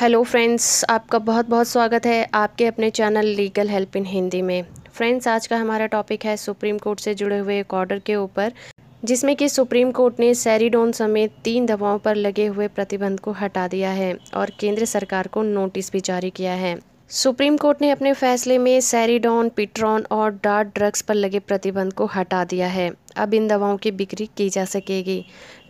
hello friends आपका बहुत बहुत स्वागत है आपके अपने channel legal help in Hindi में फ्रेंड्स आज का हमारा टॉपिक है सुप्रीम कोर्ट से जुड़े हुए एक ऑर्डर के ऊपर जिसमें कि सुप्रीम कोर्ट ने सैरीडोन समेत तीन दवाओं पर लगे हुए प्रतिबंध को हटा दिया है और केंद्र सरकार को नोटिस भी जारी किया है सुप्रीम कोर्ट ने अपने फैसले में सैरीडोन पिट्रॉन और डार्ट ड्रग्स पर लगे प्रतिबंध को हटा दिया है अब इन दवाओं की बिक्री की जा सकेगी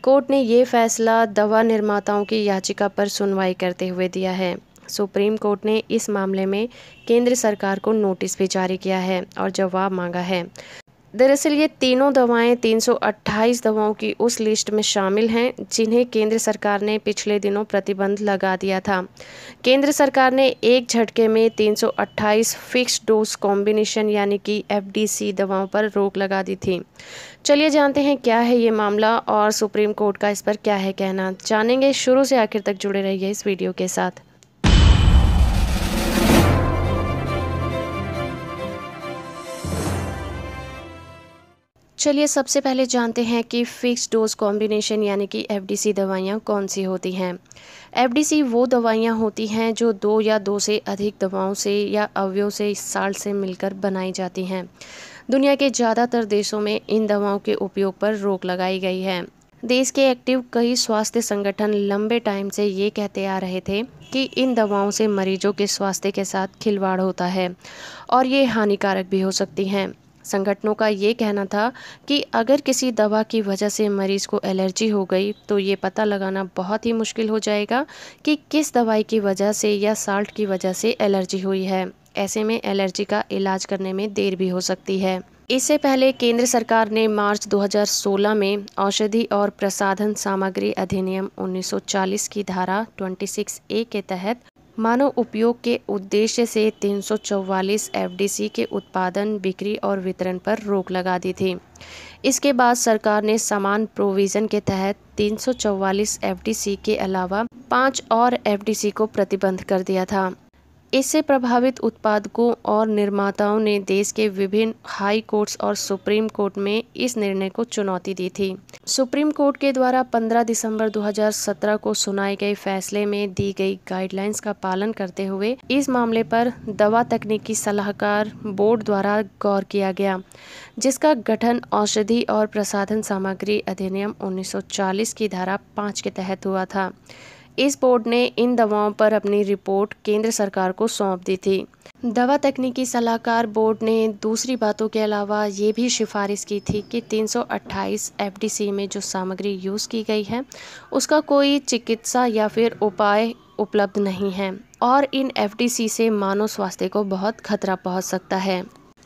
कोर्ट ने ये फैसला दवा निर्माताओं की याचिका पर सुनवाई करते हुए दिया है सुप्रीम कोर्ट ने इस मामले में केंद्र सरकार को नोटिस भी जारी किया है और जवाब मांगा है दरअसल ये तीनों दवाएं 328 दवाओं की उस लिस्ट में शामिल हैं जिन्हें केंद्र सरकार ने पिछले दिनों प्रतिबंध लगा दिया था केंद्र सरकार ने एक झटके में 328 फिक्स डोज कॉम्बिनेशन यानी कि एफडीसी दवाओं पर रोक लगा दी थी चलिए जानते हैं क्या है ये मामला और सुप्रीम कोर्ट का इस पर क्या है कहना जानेंगे शुरू से आखिर तक जुड़े रहिए इस वीडियो के साथ चलिए सबसे पहले जानते हैं कि फ़िक्स डोज कॉम्बिनेशन यानी कि एफ डी सी दवाइयाँ कौन सी होती हैं एफ डी सी वो दवाइयाँ होती हैं जो दो या दो से अधिक दवाओं से या अवयों से साल से मिलकर बनाई जाती हैं दुनिया के ज़्यादातर देशों में इन दवाओं के उपयोग पर रोक लगाई गई है देश के एक्टिव कई स्वास्थ्य संगठन लंबे टाइम से ये कहते आ रहे थे कि इन दवाओं से मरीजों के स्वास्थ्य के साथ खिलवाड़ होता है और ये हानिकारक भी हो सकती हैं संगठनों का ये कहना था कि अगर किसी दवा की वजह से मरीज़ को एलर्जी हो गई तो ये पता लगाना बहुत ही मुश्किल हो जाएगा कि किस दवाई की वजह से या साल्ट की वजह से एलर्जी हुई है ऐसे में एलर्जी का इलाज करने में देर भी हो सकती है इससे पहले केंद्र सरकार ने मार्च 2016 में औषधि और प्रसाधन सामग्री अधिनियम 1940 की धारा 26 ए के तहत मानव उपयोग के उद्देश्य से 344 एफडीसी के उत्पादन बिक्री और वितरण पर रोक लगा दी थी इसके बाद सरकार ने समान प्रोविज़न के तहत 344 एफडीसी के अलावा पाँच और एफडीसी को प्रतिबंध कर दिया था इससे प्रभावित उत्पादकों और निर्माताओं ने देश के विभिन्न हाई कोर्ट्स और सुप्रीम कोर्ट में इस निर्णय को चुनौती दी थी सुप्रीम कोर्ट के द्वारा 15 दिसंबर 2017 को सुनाए गए फैसले में दी गई गाइडलाइंस का पालन करते हुए इस मामले पर दवा तकनीकी सलाहकार बोर्ड द्वारा गौर किया गया जिसका गठन औषधि और प्रसाधन सामग्री अधिनियम 1940 की धारा 5 के तहत हुआ था इस बोर्ड ने इन दवाओं पर अपनी रिपोर्ट केंद्र सरकार को सौंप दी थी दवा तकनीकी सलाहकार बोर्ड ने दूसरी बातों के अलावा ये भी सिफारिश की थी कि 328 एफडीसी में जो सामग्री यूज़ की गई है उसका कोई चिकित्सा या फिर उपाय उपलब्ध नहीं है और इन एफडीसी से मानव स्वास्थ्य को बहुत खतरा पहुंच सकता है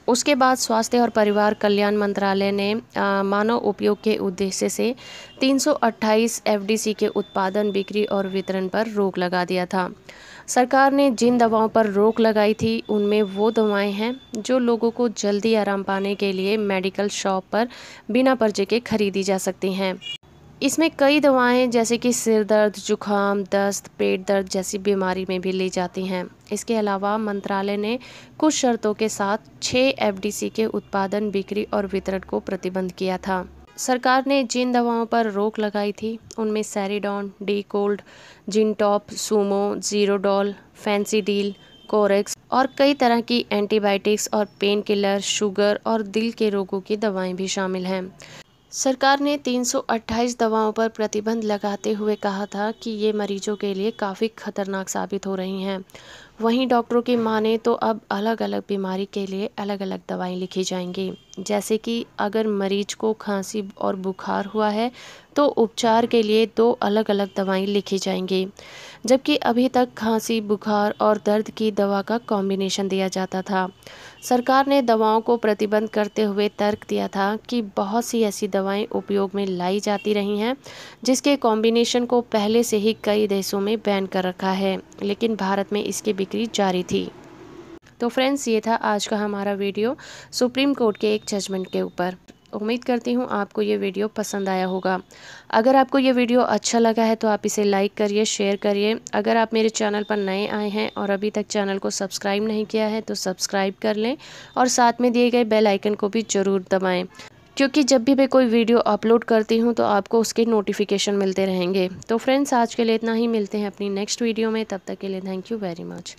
उसके बाद स्वास्थ्य और परिवार कल्याण मंत्रालय ने मानव उपयोग के उद्देश्य से 328 एफडीसी के उत्पादन बिक्री और वितरण पर रोक लगा दिया था सरकार ने जिन दवाओं पर रोक लगाई थी उनमें वो दवाएं हैं जो लोगों को जल्दी आराम पाने के लिए मेडिकल शॉप पर बिना पर्चे के खरीदी जा सकती हैं इसमें कई दवाएं जैसे कि सिर दर्द जुखाम दस्त पेट दर्द जैसी बीमारी में भी ली जाती हैं इसके अलावा मंत्रालय ने कुछ शर्तों के साथ छः एफडीसी के उत्पादन बिक्री और वितरण को प्रतिबंध किया था सरकार ने जिन दवाओं पर रोक लगाई थी उनमें Saridon D Cold Gintop Sumo Zerodol Phensedyl Corex और कई तरह की एंटीबायोटिक्स और पेन किलर शुगर और दिल के रोगों की दवाएं भी शामिल हैं सरकार ने 328 दवाओं पर प्रतिबंध लगाते हुए कहा था कि ये मरीजों के लिए काफ़ी खतरनाक साबित हो रही हैं वहीं डॉक्टरों की माने तो अब अलग अलग बीमारी के लिए अलग अलग दवाएं लिखी जाएंगी जैसे कि अगर मरीज को खांसी और बुखार हुआ है तो उपचार के लिए दो अलग अलग दवाएं लिखी जाएंगी जबकि अभी तक खांसी बुखार और दर्द की दवा का कॉम्बिनेशन दिया जाता था सरकार ने दवाओं को प्रतिबंध करते हुए तर्क दिया था कि बहुत सी ऐसी दवाएं उपयोग में लाई जाती रही हैं जिसके कॉम्बिनेशन को पहले से ही कई देशों में बैन कर रखा है लेकिन भारत में इसके डिग्री जारी थी तो फ्रेंड्स ये था आज का हमारा वीडियो सुप्रीम कोर्ट के एक जजमेंट के ऊपर उम्मीद करती हूँ आपको ये वीडियो पसंद आया होगा अगर आपको ये वीडियो अच्छा लगा है तो आप इसे लाइक करिए शेयर करिए अगर आप मेरे चैनल पर नए आए हैं और अभी तक चैनल को सब्सक्राइब नहीं किया है तो सब्सक्राइब कर लें और साथ में दिए गए बेल आइकन को भी ज़रूर दबाएँ क्योंकि जब भी मैं कोई वीडियो अपलोड करती हूँ तो आपको उसके नोटिफिकेशन मिलते रहेंगे तो फ्रेंड्स आज के लिए इतना ही मिलते हैं अपनी नेक्स्ट वीडियो में तब तक के लिए थैंक यू वेरी मच